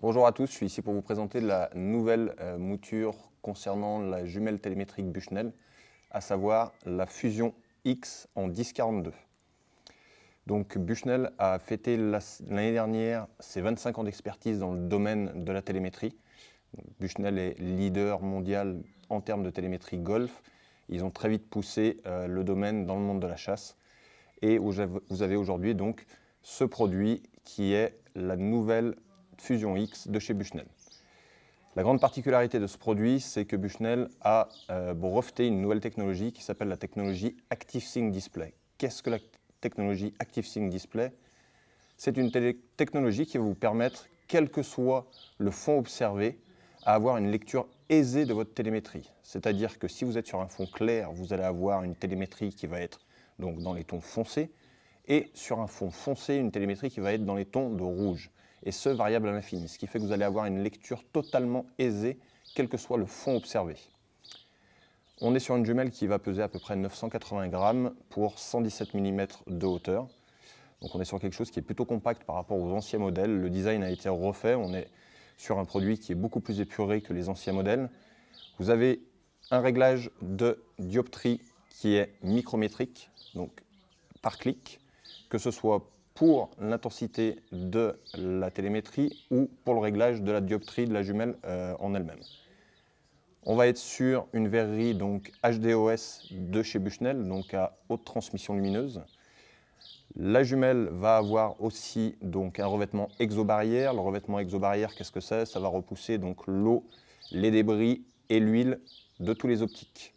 Bonjour à tous, je suis ici pour vous présenter la nouvelle euh, mouture concernant la jumelle télémétrique Bushnell, à savoir la fusion X en 1042. Donc Bushnell a fêté l'année dernière ses 25 ans d'expertise dans le domaine de la télémétrie. Bushnell est leader mondial en termes de télémétrie golf. Ils ont très vite poussé euh, le domaine dans le monde de la chasse. Et vous avez aujourd'hui donc ce produit qui est la nouvelle Fusion X de chez Bushnell. La grande particularité de ce produit, c'est que Bushnell a euh, breveté une nouvelle technologie qui s'appelle la technologie Active Sync Display. Qu'est-ce que la technologie Active Display C'est une technologie qui va vous permettre, quel que soit le fond observé, à avoir une lecture aisée de votre télémétrie. C'est-à-dire que si vous êtes sur un fond clair, vous allez avoir une télémétrie qui va être donc dans les tons foncés, et sur un fond foncé, une télémétrie qui va être dans les tons de rouge et ce, variable à l'infini, ce qui fait que vous allez avoir une lecture totalement aisée, quel que soit le fond observé. On est sur une jumelle qui va peser à peu près 980 grammes pour 117 mm de hauteur. Donc on est sur quelque chose qui est plutôt compact par rapport aux anciens modèles. Le design a été refait, on est sur un produit qui est beaucoup plus épuré que les anciens modèles. Vous avez un réglage de dioptrie qui est micrométrique, donc par clic, que ce soit pour l'intensité de la télémétrie ou pour le réglage de la dioptrie de la jumelle euh, en elle-même. On va être sur une verrerie donc HDOS de chez Bushnell, donc à haute transmission lumineuse. La jumelle va avoir aussi donc un revêtement exobarrière. Le revêtement exobarrière, qu'est-ce que c'est Ça va repousser donc l'eau, les débris et l'huile de tous les optiques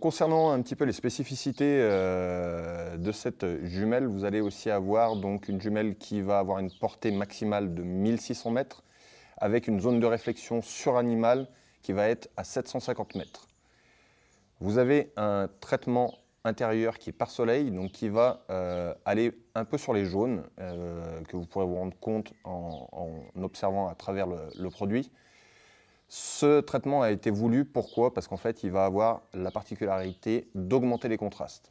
concernant un petit peu les spécificités euh, de cette jumelle, vous allez aussi avoir donc une jumelle qui va avoir une portée maximale de 1600 mètres avec une zone de réflexion sur animal qui va être à 750 mètres. Vous avez un traitement intérieur qui est par soleil, donc qui va euh, aller un peu sur les jaunes, euh, que vous pourrez vous rendre compte en, observant à travers le produit. Ce traitement a été voulu, pourquoi Parce qu'en fait, il va avoir la particularité d'augmenter les contrastes.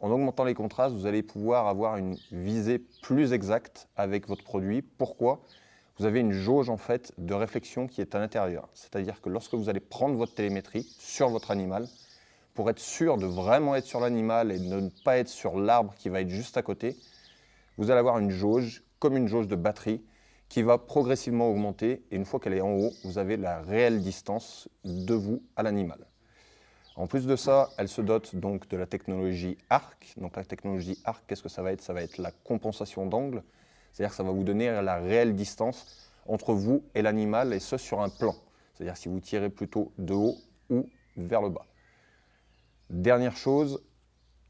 En augmentant les contrastes, vous allez pouvoir avoir une visée plus exacte avec votre produit. Pourquoi Vous avez une jauge en fait de réflexion qui est à l'intérieur. C'est-à-dire que lorsque vous allez prendre votre télémétrie sur votre animal, pour être sûr de vraiment être sur l'animal et de ne pas être sur l'arbre qui va être juste à côté, vous allez avoir une jauge comme une jauge de batterie qui va progressivement augmenter. Et une fois qu'elle est en haut, vous avez la réelle distance de vous à l'animal. En plus de ça, elle se dote donc de la technologie ARC. Donc la technologie ARC, qu'est-ce que ça va être Ça va être la compensation d'angle. C'est-à-dire que ça va vous donner la réelle distance entre vous et l'animal, et ce sur un plan. C'est-à-dire si vous tirez plutôt de haut ou vers le bas. Dernière chose,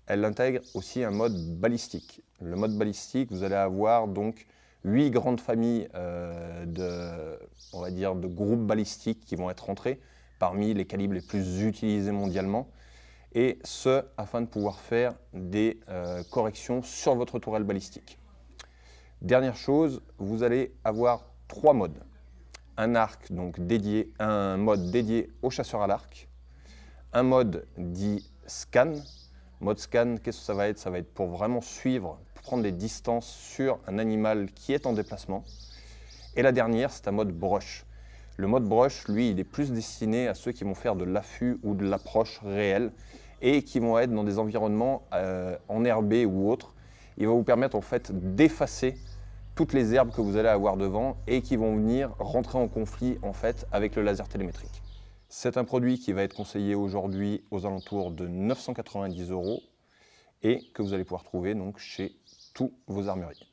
elle intègre aussi un mode balistique. Le mode balistique, vous allez avoir donc huit grandes familles euh, de, on va dire, de groupes balistiques qui vont être rentrés parmi les calibres les plus utilisés mondialement, et ce, afin de pouvoir faire des euh, corrections sur votre tourelle balistique. Dernière chose, vous allez avoir trois modes. Un arc, donc dédié, un mode dédié aux chasseurs à l'arc, un mode dit scan. Mode scan, qu'est-ce que ça va être Ça va être pour vraiment suivre prendre des distances sur un animal qui est en déplacement. Et la dernière, c'est un mode broche. Le mode broche, lui, il est plus destiné à ceux qui vont faire de l'affût ou de l'approche réelle et qui vont être dans des environnements euh, enherbés ou autres. Il va vous permettre en fait d'effacer toutes les herbes que vous allez avoir devant et qui vont venir rentrer en conflit en fait avec le laser télémétrique. C'est un produit qui va être conseillé aujourd'hui aux alentours de 990 euros et que vous allez pouvoir trouver donc chez tous vos armuriers.